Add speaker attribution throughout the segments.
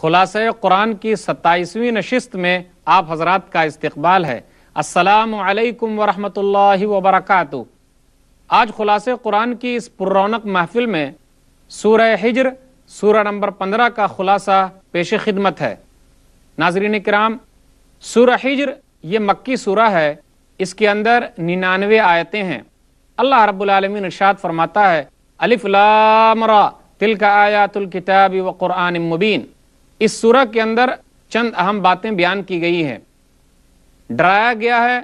Speaker 1: खुलास कुरान की सत्ताईसवीं नशस्त में आप हजरात का इस्तबाल है असलकम वरहमल वबरक आज खुलासे कुरान की इस पुरौनक महफिल में सूर हिजर सूर नंबर पंद्रह का खुलासा पेश खिदमत है नाजरीन कराम सूर हिजर ये मक्की सूरा है इसके अंदर निन्यानवे आयतें हैं अल्लाह रब्लम इर्शाद फरमाता है अलिफ्लामरा तिल का आयातुल किताबी व कुरान मुबीन इस सूरह के अंदर चंद अहम बातें बयान की गई हैं डराया गया है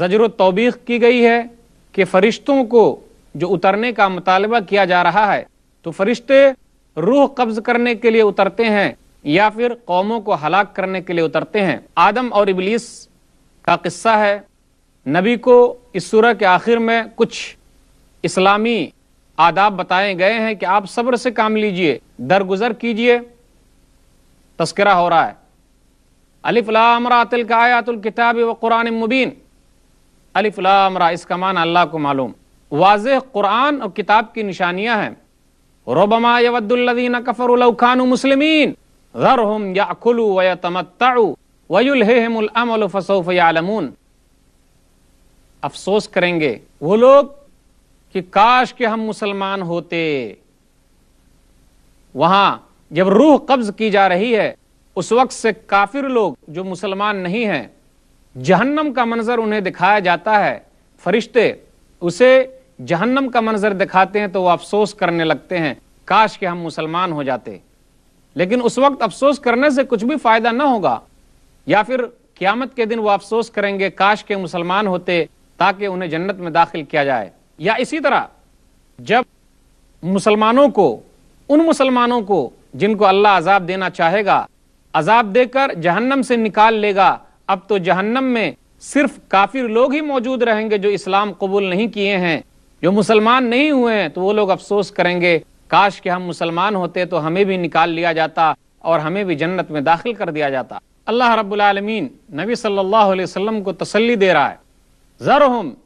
Speaker 1: जजर तोबीक की गई है कि फरिश्तों को जो उतरने का मुतालबा किया जा रहा है तो फरिश्ते रूह कब्ज करने के लिए उतरते हैं या फिर कौमों को हलाक करने के लिए उतरते हैं आदम और इबलीस का किस्सा है नबी को इस सूरह के आखिर में कुछ इस्लामी आदाब बताए गए हैं कि आप सब्र से काम लीजिए दरगुजर कीजिए तस्करा हो रहा है तिल का आयातुल किताब व कुरान मुबीन अलिफ्लामरा इसका मान अल्लाह को मालूम वाज कुरान और किताब की निशानियां हैं रोबमा व अफसोस करेंगे वो लोग कि काश के हम मुसलमान होते वहां जब रूह कब्ज की जा रही है उस वक्त से काफिर लोग जो मुसलमान नहीं हैं जहन्नम का मंजर उन्हें दिखाया जाता है फरिश्ते उसे जहन्नम का मंजर दिखाते हैं तो वो अफसोस करने लगते हैं काश के हम मुसलमान हो जाते लेकिन उस वक्त अफसोस करने से कुछ भी फायदा ना होगा या फिर क्यामत के दिन वो अफसोस करेंगे काश के मुसलमान होते ताकि उन्हें जन्नत में दाखिल किया जाए या इसी तरह जब मुसलमानों को उन मुसलमानों को जिनको अल्लाह अजाब देना चाहेगा अजाब देकर जहन्नम से निकाल लेगा अब तो जहन्नम में सिर्फ काफिर लोग ही मौजूद रहेंगे जो इस्लाम कबूल नहीं किए हैं जो मुसलमान नहीं हुए हैं तो वो लोग अफसोस करेंगे काश के हम मुसलमान होते तो हमें भी निकाल लिया जाता और हमें भी जन्नत में दाखिल कर दिया जाता अल्लाह रबालमीन नबी सल्लाम को तसली दे रहा है जर हम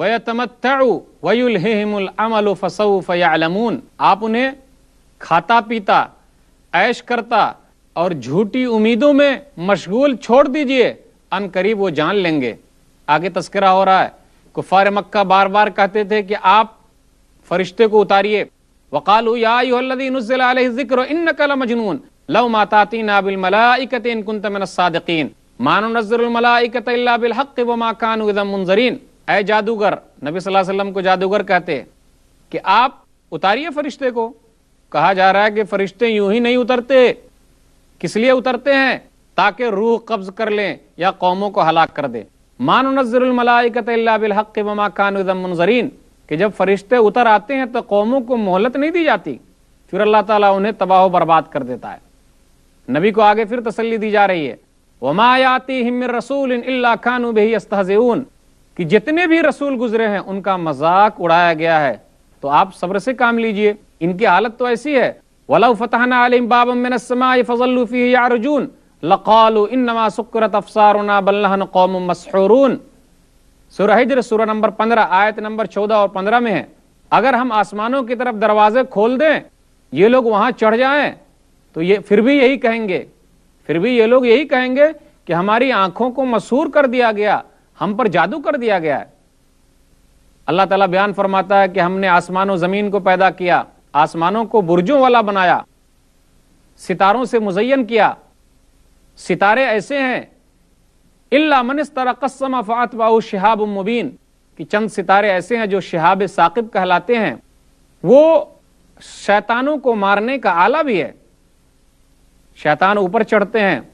Speaker 1: वयतमत्तु वयुलहिहिमुल अमलु फसौफ आप उन्हें खाता पीता ऐश करता और झूठी उम्मीदों में मशगूल छोड़ दीजिए अन करीब वो जान लेंगे आगे तस्करा हो रहा है कुफार मक्का बार बार कहते थे कि आप फरिश्ते को उतारिए वकालू यादिक्र मजनून लव माताती मानो नजरमलाइकत ए जादूगर नबी वसल्लम को जादूगर कहते कि आप उतारिए फरिश्ते को कहा जा रहा है कि फरिश्ते यूं ही नहीं उतरते किस लिए उतरते हैं ताकि रूह कब्ज कर लें या कौमों को हलाक कर दें मानजरमलाकतबिलहक़ानजरीन कि जब फरिश्ते उतर आते हैं तो कौमों को मोहलत नहीं दी जाती फिर अल्लाह ताला उन्हें तबाह बर्बाद कर देता है नबी को आगे फिर तसली दी जा रही है वमायाती रसूल खान कि जितने भी रसूल गुजरे हैं उनका मजाक उड़ाया गया है तो आप सब्र से काम लीजिए इनकी हालत तो ऐसी है वला फतहना आलिम बाबम मिन अस्समाई फजल्लूफी यारजून लकालू इन्नमा सुकरत अफसारुना बल्लहन कौम मसहूरून सूरह हिज्र सूरह नंबर 15 आयत नंबर 14 और 15 में है अगर हम आसमानों की तरफ दरवाजे खोल दें ये लोग वहां चढ़ जाए तो ये फिर भी यही कहेंगे फिर भी ये लोग यही कहेंगे कि हमारी आंखों को मसूर कर दिया गया हम पर जादू कर दिया गया है अल्लाह ताला बयान फरमाता है कि हमने आसमान और ज़मीन को पैदा किया आसमानों को बुर्जों वाला बनाया सितारों से मुजयन किया सितारे ऐसे हैं इल्ला तरह तरकसम अफात बाऊ शहाब मुबीन कि चंद सितारे ऐसे हैं जो शहाब साकिब कहलाते हैं वो शैतानों को मारने का आला भी है शैतान ऊपर चढ़ते हैं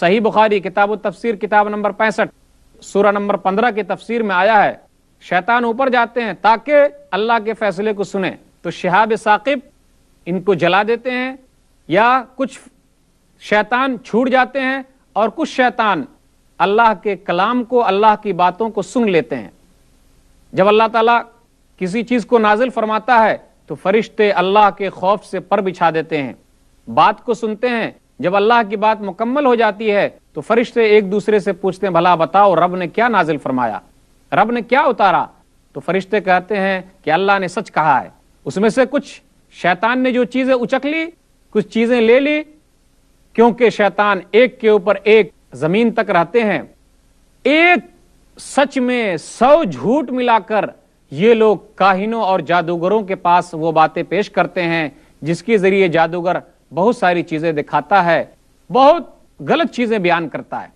Speaker 1: सही बुखारी किताब तफसीर किताब नंबर पैंसठ सूरा नंबर पंद्रह की तफसीर में आया है शैतान ऊपर जाते हैं ताकि अल्लाह के फैसले को सुने तो शहाब साकिब इनको जला देते हैं या कुछ शैतान छूट जाते हैं और कुछ शैतान अल्लाह के कलाम को अल्लाह की बातों को सुन लेते हैं जब अल्लाह ताला किसी चीज़ को नाजिल फरमाता है तो फरिश्ते अल्लाह के खौफ से पर बिछा देते हैं बात को सुनते हैं जब अल्लाह की बात मुकम्मल हो जाती है तो फरिश्ते एक दूसरे से पूछते हैं भला बताओ रब ने क्या नाजिल फरमाया रब ने क्या उतारा तो फरिश्ते कहते हैं कि अल्लाह ने सच कहा है उसमें से कुछ शैतान ने जो चीजें उचक ली कुछ चीजें ले ली क्योंकि शैतान एक के ऊपर एक जमीन तक रहते हैं एक सच में सौ झूठ मिलाकर ये लोग काहिनों और जादूगरों के पास वो बातें पेश करते हैं जिसके जरिए जादूगर बहुत सारी चीजें दिखाता है बहुत गलत चीजें बयान करता है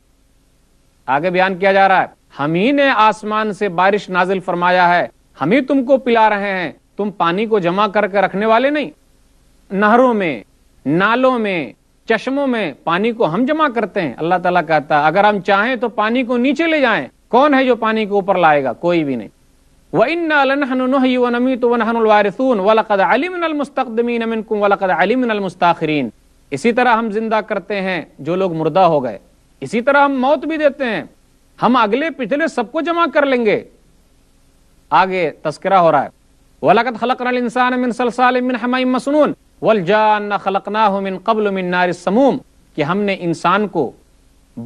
Speaker 1: आगे बयान किया जा रहा है हम ही ने आसमान से बारिश नाजिल फरमाया है हम ही तुमको पिला रहे हैं तुम पानी को जमा करके रखने वाले नहीं नहरों में नालों में चश्मों में पानी को हम जमा करते हैं अल्लाह ताला कहता है अगर हम चाहें तो पानी को नीचे ले जाएं कौन है जो पानी को ऊपर लाएगा कोई भी नहीं व वालमस्ताखरीन इसी तरह हम जिंदा करते हैं जो लोग मुर्दा हो गए इसी तरह हम मौत भी देते हैं हम अगले पिछले सबको जमा कर लेंगे आगे तस्करा हो रहा है वलकत खलकर इंसान मिन सलसालिन हमाइम मसनून वलजान खलकना मिन कबल मिन नार समूम कि हमने इंसान को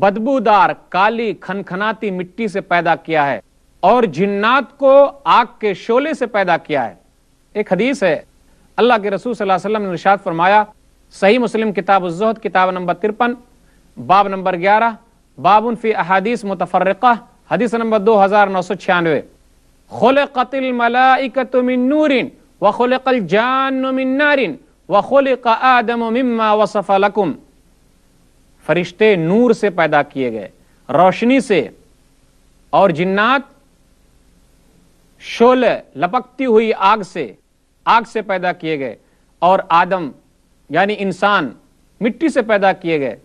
Speaker 1: बदबूदार काली खनखनाती मिट्टी से पैदा किया है और जिन्नात को आग के शोले से पैदा किया है एक हदीस है अल्लाह के रसूल सल्लल्लाहु अलैहि वसल्लम ने इरशाद फरमाया सही मुस्लिम किताब उजहद किताब नंबर तिरपन बाब नंबर ग्यारह बाबुन फी अहादीस मुतफरक़ा हदीस नंबर दो हज़ार नौ सौ छियानवे खुल कतिल मलाइकतमिनूरिन व खुल कल जानारिन व खुल आदम मम्मा वसफ़लकुम फरिश्ते नूर से पैदा किए गए रोशनी से और जिन्नात शोल लपकती हुई आग से आग से पैदा किए गए और आदम यानी इंसान मिट्टी से पैदा किए गए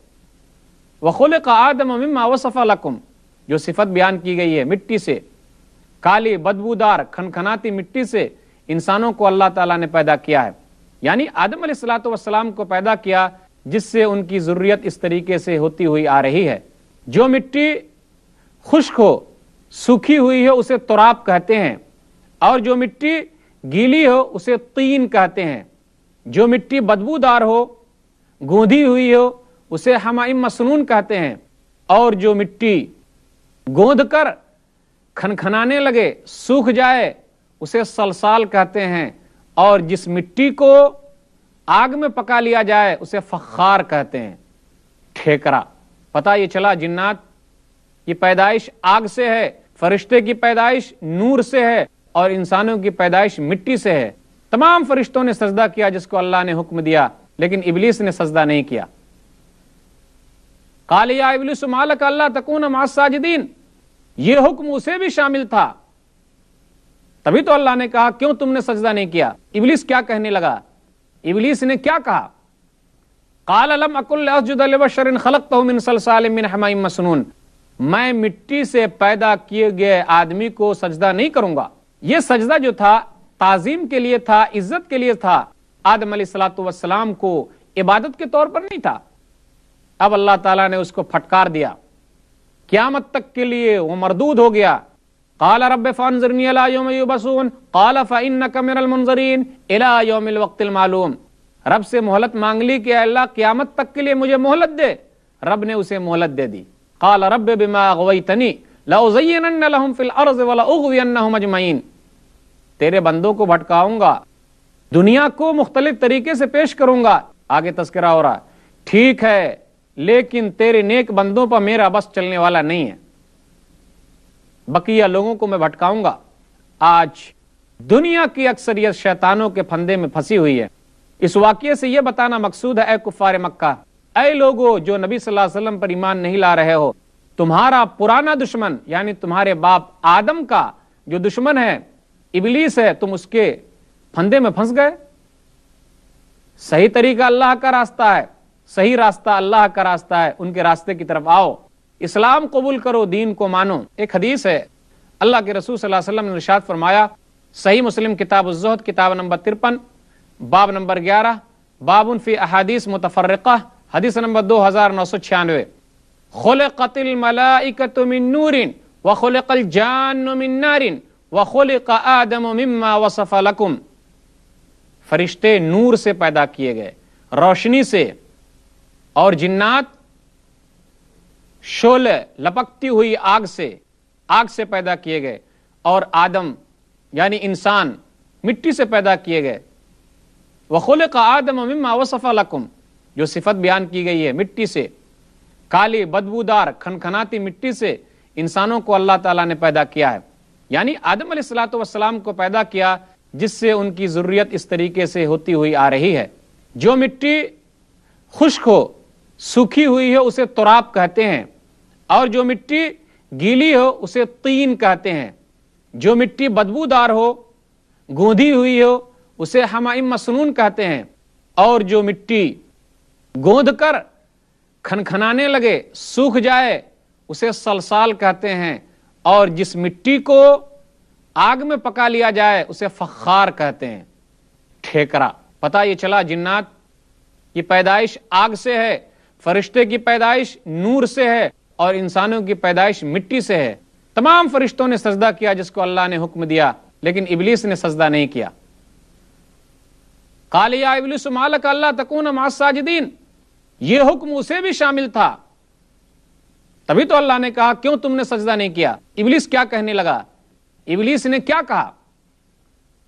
Speaker 1: वखुल का आदम मम्मा वसफ़लकुम जो सिफत बयान की गई है मिट्टी से काली बदबूदार खनखनाती मिट्टी से इंसानों को अल्लाह ताला ने पैदा किया है यानी आदम सलाम को पैदा किया जिससे उनकी ज़रूरत इस तरीके से होती हुई आ रही है जो मिट्टी खुश्क हो सूखी हुई हो उसे तुराब कहते हैं और जो मिट्टी गीली हो उसे तीन कहते हैं जो मिट्टी बदबूदार हो गूंधी हुई हो उसे हमाइम मसनून कहते हैं और जो मिट्टी गोंद कर खनखनाने लगे सूख जाए उसे सलसाल कहते हैं और जिस मिट्टी को आग में पका लिया जाए उसे फखार कहते हैं ठेकरा पता ये चला जिन्नात ये पैदाइश आग से है फरिश्ते की पैदाइश नूर से है और इंसानों की पैदाइश मिट्टी से है तमाम फरिश्तों ने सजदा किया जिसको अल्लाह ने हुक्म दिया लेकिन इबलीस ने सजदा नहीं किया कालिया इबलिस मालक अल्लाह तकून मासाजिदीन यह हुक्म उसे भी शामिल था तभी तो अल्लाह ने कहा क्यों तुमने सजदा नहीं किया इबलिस क्या कहने लगा इबलिस ने क्या कहा काल अलम अकुल्लजुदरन मैं मिट्टी से पैदा किए गए आदमी को सजदा नहीं करूंगा यह सजदा जो था ताजीम के लिए था इज्जत के लिए था आदम सलाम को इबादत के तौर पर नहीं था अब अल्लाह ताला ने उसको फटकार दिया क्यामत तक के लिए वो मरदूद हो गया काल रब फ़ानजरनीबसून काल फ़िन कमिनमनजरीन अला रब से मोहलत मांग ली कि अल्लाह क्यामत तक के लिए मुझे मोहलत दे रब ने उसे मोहलत दे दी काल रब बिमा अगवैतनी लहम तेरे बंदों को भटकाऊंगा दुनिया को मुख्तलिफ तरीके से पेश करूंगा आगे तस्करा हो रहा ठीक है लेकिन तेरे नेक बंदों पर मेरा बस चलने वाला नहीं है बकिया लोगों को मैं भटकाऊंगा आज दुनिया की अक्सरियत शैतानों के फंदे में फंसी हुई है इस वाक्य से यह बताना मकसूद है ए कुफार मक्का ए लोगो जो नबी सल्लल्लाहु अलैहि वसल्लम पर ईमान नहीं ला रहे हो तुम्हारा पुराना दुश्मन यानी तुम्हारे बाप आदम का जो दुश्मन है इबलीस है तुम उसके फंदे में फंस गए सही तरीका अल्लाह का रास्ता है सही रास्ता अल्लाह का रास्ता है उनके रास्ते की तरफ आओ इस्लाम कबूल करो दीन को मानो एक हदीस है अल्लाह के रसूल सल्लल्लाहु अलैहि वसल्लम ने इरशाद फरमाया सही मुस्लिम किताब उजहद किताब नंबर तिरपन बाब नंबर ग्यारह बाबन फ़ी अहादीस मुतफ़रक़ा हदीस नंबर दो हज़ार नौ सौ छियानवे खुल कतिल मलाइकतमिनूरिन व खुलकल जानारिन व खुल आदम मम्मा वसफ़लकुम फरिश्ते नूर से पैदा किए गए रोशनी से और जिन्नात शोले लपकती हुई आग से आग से पैदा किए गए और आदम यानी इंसान मिट्टी से पैदा किए गए वखुल का आदम अमिमा वसफ़ा लकुम जो सिफत बयान की गई है मिट्टी से काली बदबूदार खनखनाती मिट्टी से इंसानों को अल्लाह ताला ने पैदा किया है यानी आदम सलाम को पैदा किया जिससे उनकी ज़रूरत इस तरीके से होती हुई आ रही है जो मिट्टी खुश्क हो सूखी हुई हो उसे तुराप कहते हैं और जो मिट्टी गीली हो उसे तीन कहते हैं जो मिट्टी बदबूदार हो गूंधी हुई हो उसे हम मसनून कहते हैं और जो मिट्टी गोंद कर खनखनाने लगे सूख जाए उसे सलसाल कहते हैं और जिस मिट्टी को आग में पका लिया जाए उसे फखार कहते हैं ठेकरा पता ये चला जिन्नात ये पैदाइश आग से है फरिश्ते की पैदाइश नूर से है और इंसानों की पैदाइश मिट्टी से है तमाम फरिश्तों ने सजदा किया जिसको अल्लाह ने हुक्म दिया लेकिन इबलीस ने सजदा नहीं किया कालिया इबलिस मालक अल्लाह तकून मासाजिदीन यह हुक्म उसे भी शामिल था तभी तो अल्लाह ने कहा क्यों तुमने सजदा नहीं किया इबलिस क्या कहने लगा इबलिस ने क्या कहा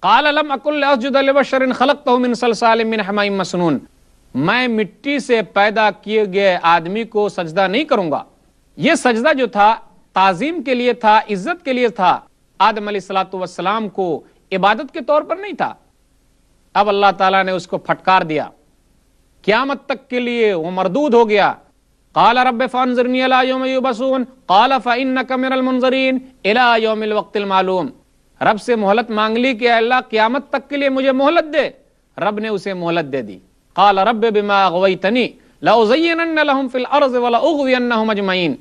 Speaker 1: काल अलम अकुल खलक तो मिन सलसाल मिन हमाई मसनून मैं मिट्टी से पैदा किए गए आदमी को सजदा नहीं करूंगा यह सजदा जो था ताजीम के लिए था इज्जत के लिए था आदम सलाम को इबादत के तौर पर नहीं था अब अल्लाह ताला ने उसको फटकार दिया क्यामत तक के लिए वो मरदूद हो गया काला रब फ़ानजरनीसून काल फ़ाइन मालूम रब से मोहलत मांग ली कि अल्लाह क्यामत तक के लिए मुझे मोहलत दे रब ने उसे मोहलत दे दी काल रब बिमा अगवैतनी लाउजयन फिल अर्ज वाला उगवियन अजमैन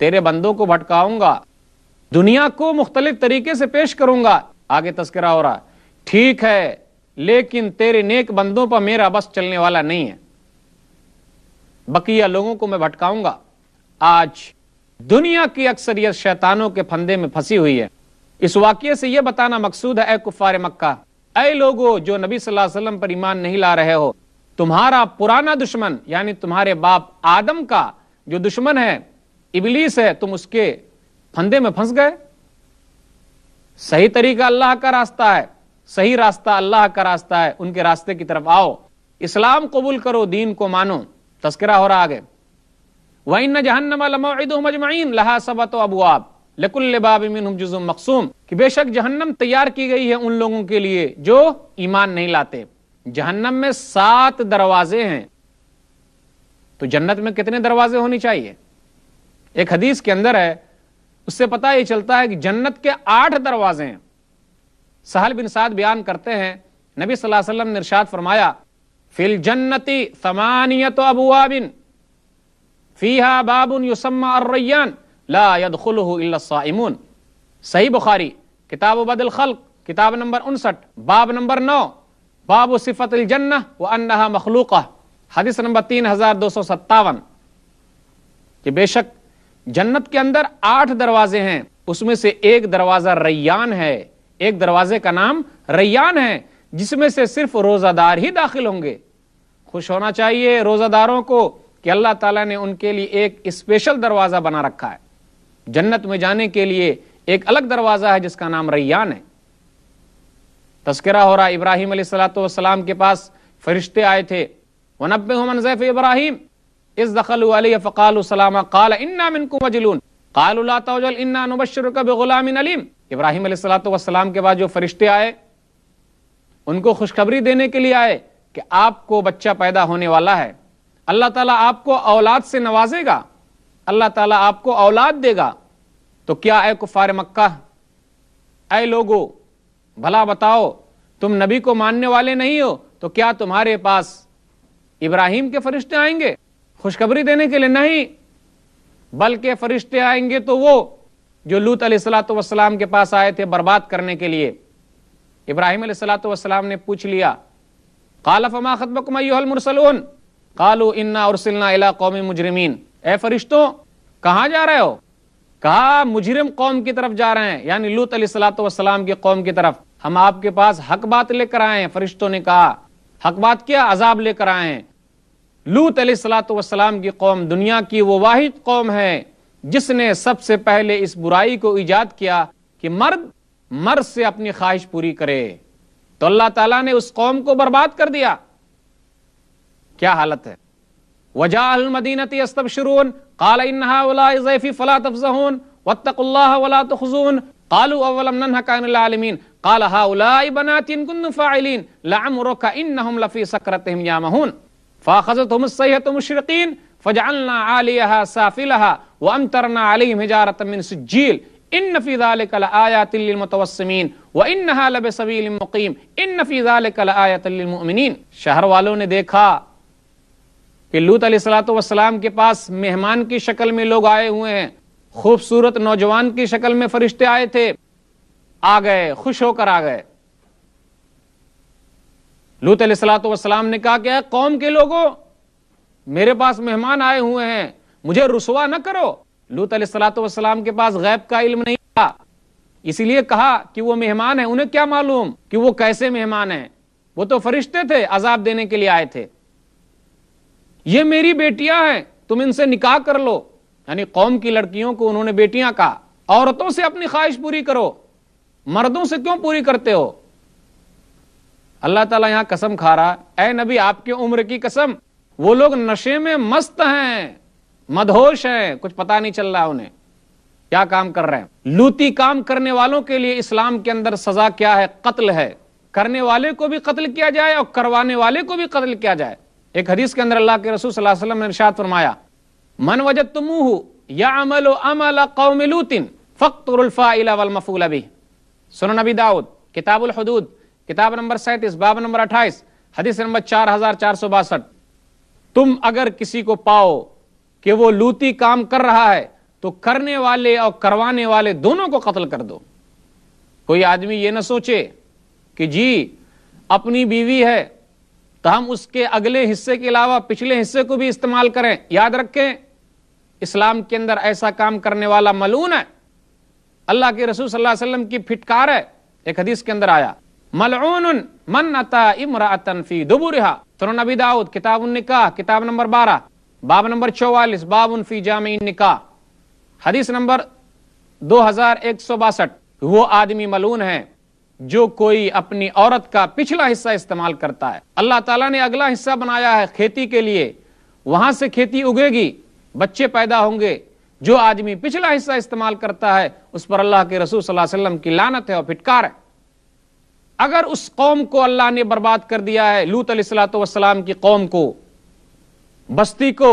Speaker 1: तेरे बंदों को भटकाऊंगा दुनिया को मुख्तलिफ तरीके से पेश करूंगा आगे तस्करा हो रहा ठीक है लेकिन तेरे नेक बंदों पर मेरा बस चलने वाला नहीं है बकिया लोगों को मैं भटकाऊंगा आज दुनिया की अक्सरियत शैतानों के फंदे में फंसी हुई है इस वाक्य से यह बताना मकसूद है ए कुफार मक्का ऐ लोगो जो नबी सल्लल्लाहु अलैहि वसल्लम पर ईमान नहीं ला रहे हो तुम्हारा पुराना दुश्मन यानी तुम्हारे बाप आदम का जो दुश्मन है इबलीस है तुम उसके फंदे में फंस गए सही तरीका अल्लाह का रास्ता है सही रास्ता अल्लाह का रास्ता है उनके रास्ते की तरफ आओ इस्लाम कबूल करो दीन को मानो तस्करा हो रहा आगे वही न जहन्नम मजमाइन लहा सबत आप लकुल्लबाबिन जुजुम मकसूम कि बेशक जहन्नम तैयार की गई है उन लोगों के लिए जो ईमान नहीं लाते जहन्नम में सात दरवाजे हैं तो जन्नत में कितने दरवाजे होने चाहिए एक हदीस के अंदर है उससे पता ये चलता है कि जन्नत के आठ दरवाजे हैं सहल बिन साद बयान करते हैं नबी सल्लल्लाहु अलैहि वसल्लम ने इरशाद फरमाया फिल जन्नति समानियत अबुआबिन फीहा बाबुन युसम्मा अर्रैयान लादुलसाइमून सही बुखारी किताब बदल खल्क किताब नंबर उनसठ बाब नंबर नौ बाब सिफत जन्ना व अन्ना मखलूक़ हदीस नंबर तीन हज़ार दो सौ सत्तावन कि बेशक जन्नत के अंदर आठ दरवाजे हैं उसमें से एक दरवाज़ा रैयान है एक दरवाजे का नाम रैयान है जिसमें से सिर्फ रोज़ादार ही दाखिल होंगे खुश होना चाहिए रोज़ादारों को कि अल्लाह ताला ने उनके लिए एक स्पेशल दरवाज़ा बना रखा है जन्नत में जाने के लिए एक अलग दरवाज़ा है जिसका नाम रैयान है तस्करा हो रहा इब्राहिम सलाम के पास फरिश्ते आए थे इब्राहिम इस दखल इब्राहिम सलाम के बाद जो फरिश्ते आए उनको खुशखबरी देने के लिए आए कि आपको बच्चा पैदा होने वाला है अल्लाह ताला आपको औलाद से नवाजेगा अल्लाह ताला आपको औलाद देगा तो क्या है कुफार मक्का ए लोगो भला बताओ तुम नबी को मानने वाले नहीं हो तो क्या तुम्हारे पास इब्राहिम के फरिश्ते आएंगे खुशखबरी देने के लिए नहीं बल्कि फरिश्ते आएंगे तो वो जो लूत सलाम के पास आए थे बर्बाद करने के लिए इब्राहिम सलाम ने पूछ लिया कालफमा मुरसलून कालू इन्ना उर्सिलना इला कौमी मुजरमीन ए फरिश्तों कहा जा रहे हो कहा मुजरिम कौम की तरफ जा रहे हैं यानी लूत सलाम की कौम की तरफ हम आपके पास हक बात लेकर आए हैं फरिश्तों ने कहा हक बात क्या अजाब लेकर आए हैं लूत सलाम की कौम दुनिया की वो वाहिद कौम है जिसने सबसे पहले इस बुराई को ईजाद किया कि मर्द मर्द से अपनी ख्वाहिश पूरी करे तो अल्लाह तला ने उस कौम को बर्बाद कर दिया क्या हालत है وجاء المدينة يستبشرون قال إن هؤلاء ضيفي فلا تفزهون واتقوا الله ولا تخزون قالوا أولم ننهك عن العالمين قال هؤلاء بنات إن فاعلين لعمرك إنهم لفي سكرتهم يامهون فأخذتهم الصيحة مشرقين فجعلنا عاليها سافلها وأمترنا عليهم هجارة من سجيل إن في ذلك لآيات للمتوسمين وإنها لبسبيل مقيم إن في ذلك لآية للمؤمنين شهر والوں نے دیکھا कि लूत सलाम के पास मेहमान की शक्ल में लोग आए हुए हैं खूबसूरत नौजवान की शक्ल में फरिश्ते आए थे आ गए खुश होकर आ गए लूत सलाम ने कहा क्या कौम के लोगों मेरे पास मेहमान आए हुए हैं मुझे रुसवा ना करो लूत सलाम के पास गैब का इल्म नहीं था इसीलिए कहा कि वो मेहमान है उन्हें क्या मालूम कि वो कैसे मेहमान है वो तो फरिश्ते थे अजाब देने के लिए आए थे ये मेरी बेटियां हैं तुम इनसे निकाह कर लो यानी कौम की लड़कियों को उन्होंने बेटियां कहा औरतों से अपनी ख्वाहिश पूरी करो मर्दों से क्यों पूरी करते हो अल्लाह ताला यहां कसम खा रहा है नबी आपकी उम्र की कसम वो लोग नशे में मस्त हैं मदहोश हैं कुछ पता नहीं चल रहा उन्हें क्या काम कर रहे हैं लूती काम करने वालों के लिए इस्लाम के अंदर सजा क्या है कत्ल है करने वाले को भी कत्ल किया जाए और करवाने वाले को भी कत्ल किया जाए एक हदीस के अंदर अल्लाह के रसूल सल्लल्लाहु अलैहि वसल्लम ने इरशाद फरमाया मन वजत तुमूह यामल अमल कौम लूतिन फ़क्तुल्फ़ाफ़ूल अभी सुनो नबी दाऊद किताबुल हदूद किताब नंबर सैंतीस बाब नंबर अट्ठाईस हदीस नंबर चार हजार चार सौ बासठ तुम अगर किसी को पाओ कि वो लूती काम कर रहा है तो करने वाले और करवाने वाले दोनों को कत्ल कर दो कोई आदमी ये ना सोचे कि जी अपनी बीवी है तो हम उसके अगले हिस्से के अलावा पिछले हिस्से को भी इस्तेमाल करें याद रखें इस्लाम के अंदर ऐसा काम करने वाला मलून है अल्लाह के रसूल सल्लल्लाहु अलैहि वसल्लम की फिटकार है एक हदीस के अंदर आया मलून मन अता इमरातन फी दुबुरहा सुन नबी दाऊद किताब उन निकाह किताब नंबर बारह बाब नंबर चौवालिस बाब उनफी जाम निकाह हदीस नंबर दो हजार एक सौ बासठ वो आदमी मलून है जो कोई अपनी औरत का पिछला हिस्सा इस्तेमाल करता है अल्लाह ताला ने अगला हिस्सा बनाया है खेती के लिए वहां से खेती उगेगी बच्चे पैदा होंगे जो आदमी पिछला हिस्सा इस्तेमाल करता है उस पर अल्लाह के रसूल सल्लल्लाहु अलैहि वसल्लम की लानत है और फिटकार है अगर उस कौम को अल्लाह ने बर्बाद कर दिया है लूत अलैहिस्सलाम की कौम को बस्ती को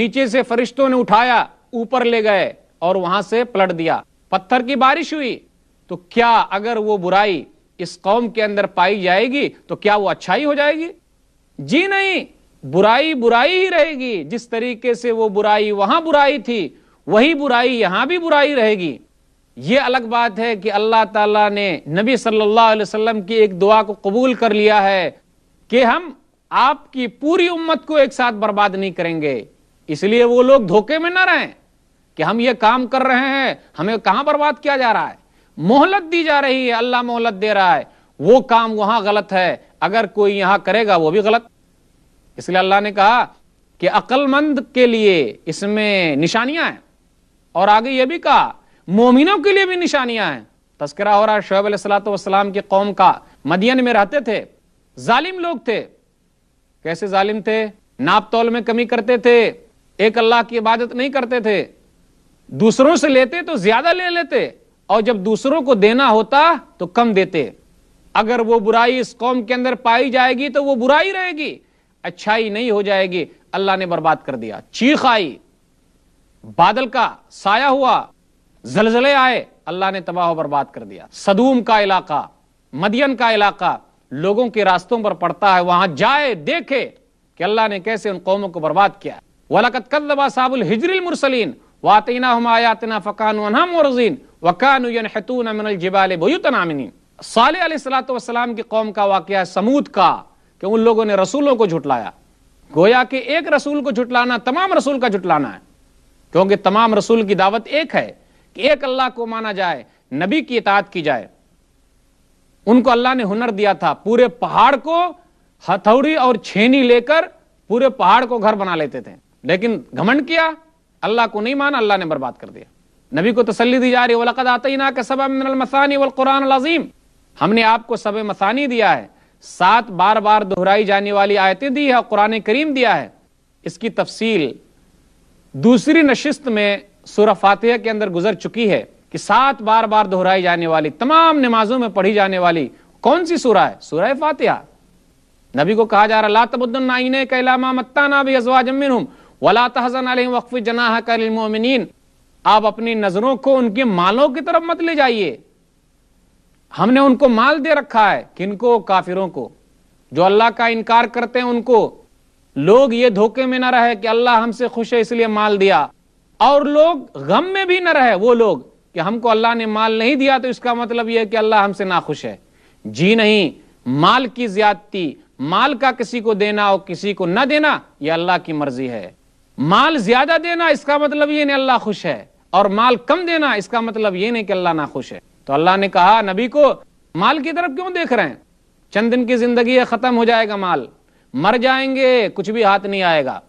Speaker 1: नीचे से फरिश्तों ने उठाया ऊपर ले गए और वहां से पलट दिया पत्थर की बारिश हुई तो क्या अगर वो बुराई इस कौम के अंदर पाई जाएगी तो क्या वो अच्छाई हो जाएगी जी नहीं बुराई बुराई ही रहेगी जिस तरीके से वो बुराई वहां बुराई थी वही बुराई यहां भी बुराई रहेगी ये अलग बात है कि अल्लाह ताला ने नबी सल्लल्लाहु अलैहि वसल्लम की एक दुआ को कबूल कर लिया है कि हम आपकी पूरी उम्मत को एक साथ बर्बाद नहीं करेंगे इसलिए वो लोग धोखे में ना रहें कि हम ये काम कर रहे हैं हमें कहां बर्बाद किया जा रहा है मोहलत दी जा रही है अल्लाह मोहलत दे रहा है वो काम वहां गलत है अगर कोई यहां करेगा वो भी गलत इसलिए अल्लाह ने कहा कि अक्लमंद के लिए इसमें निशानियां हैं और आगे यह भी कहा मोमिनों के लिए भी निशानियां हैं तस्करा हो रहा है शोब सलाम की कौम का मदियन में रहते थे जालिम लोग थे कैसे जालिम थे नाप तोल में कमी करते थे एक अल्लाह की इबादत नहीं करते थे दूसरों से लेते तो ज्यादा ले लेते और जब दूसरों को देना होता तो कम देते अगर वो बुराई इस कौम के अंदर पाई जाएगी तो वो बुराई रहेगी अच्छाई नहीं हो जाएगी अल्लाह ने बर्बाद कर दिया चीख आई बादल का साया हुआ जलजले आए अल्लाह ने तबाह बर्बाद कर दिया सदूम का इलाका मदियन का इलाका लोगों के रास्तों पर पड़ता है वहां जाए देखे कि अल्लाह ने कैसे उन कौमों को बर्बाद किया वलकत कल साबुल हिजरिल मुरसलीन सलाम की कौम का वाक़ समूद का कि उन लोगों ने रसूलों को झुटलाया गोया के एक रसूल को झुटलाना तमाम रसूल का झुटलाना है क्योंकि तमाम रसूल की दावत एक है कि एक अल्लाह को माना जाए नबी की इतात की जाए उनको अल्लाह ने हुनर दिया था पूरे पहाड़ को हथौड़ी और छेनी लेकर पूरे पहाड़ को घर बना लेते थे लेकिन घमंड किया अल्लाह को नहीं माना अल्लाह ने बर्बाद कर दिया नबी को तसली दी जा रही वलकद आतना के सब मसानी वल वलकुरान अजीम हमने आपको सब मसानी दिया है सात बार बार दोहराई जाने वाली आयतें दी है और कुरान करीम दिया है इसकी तफसील दूसरी नशिस्त में सूरह फातिहा के अंदर गुजर चुकी है कि सात बार बार दोहराई जाने वाली तमाम नमाजों में पढ़ी जाने वाली कौन सी सूरा है सूरह फातिहा नबी को कहा जा रहा ला लातबुद्दीन आईने कैलामा मत्ताना भी अजवा जमिन वला तहजन वक्फ जनाह कलमिन आप अपनी नज़रों को उनके मालों की तरफ मत ले जाइए हमने उनको माल दे रखा है किनको काफिरों को जो अल्लाह का इनकार करते हैं उनको लोग ये धोखे में ना रहे कि अल्लाह हमसे खुश है इसलिए माल दिया और लोग गम में भी ना रहे वो लोग कि हमको अल्लाह ने माल नहीं दिया तो इसका मतलब यह कि अल्लाह हमसे ना खुश है जी नहीं माल की ज्यादती माल का किसी को देना और किसी को ना देना यह अल्लाह की मर्जी है माल ज्यादा देना इसका मतलब ये नहीं अल्लाह खुश है और माल कम देना इसका मतलब ये नहीं कि अल्लाह ना खुश है तो अल्लाह ने कहा नबी को माल की तरफ क्यों देख रहे हैं चंद दिन की जिंदगी है खत्म हो जाएगा माल मर जाएंगे कुछ भी हाथ नहीं आएगा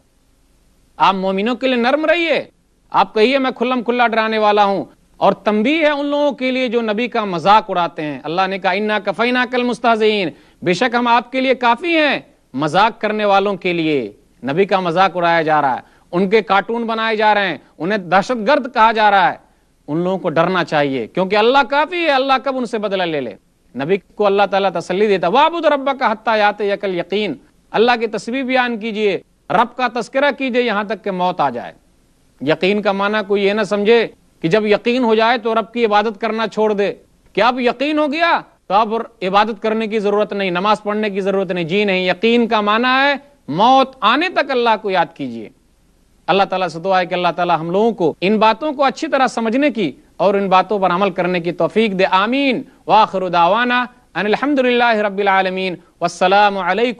Speaker 1: आप मोमिनों के लिए नर्म रहिए आप कहिए मैं खुल्लम खुल्ला डराने वाला हूं और तंबी है उन लोगों के लिए जो नबी का मजाक उड़ाते हैं अल्लाह ने कहा इन्ना कफीना कल मुस्ताजीन बेशक हम आपके लिए काफी हैं मजाक करने वालों के लिए नबी का मजाक उड़ाया जा रहा है उनके कार्टून बनाए जा रहे हैं उन्हें दहशतगर्द कहा जा रहा है उन लोगों को डरना चाहिए क्योंकि अल्लाह काफी है अल्लाह कब उनसे बदला ले ले नबी को अल्लाह ताला तसली देता वाबुद रब्बा का हत्या यात यकल यकीन अल्लाह की तस्वीर बयान कीजिए रब का तस्करा कीजिए यहां तक के मौत आ जाए यकीन का माना कोई ये ना समझे कि जब यकीन हो जाए तो रब की इबादत करना छोड़ दे क्या अब यकीन हो गया तो अब इबादत करने की जरूरत नहीं नमाज पढ़ने की जरूरत नहीं जी नहीं यकीन का माना है मौत आने तक अल्लाह को याद कीजिए अल्लाह ताला से दुआ है कि अल्लाह ताला हम लोगों को इन बातों को अच्छी तरह समझने की और इन बातों पर अमल करने की तोफीक दे आमीन वाखरुदावाना अनिलहमदिल्ला रबीआलमीन वसलम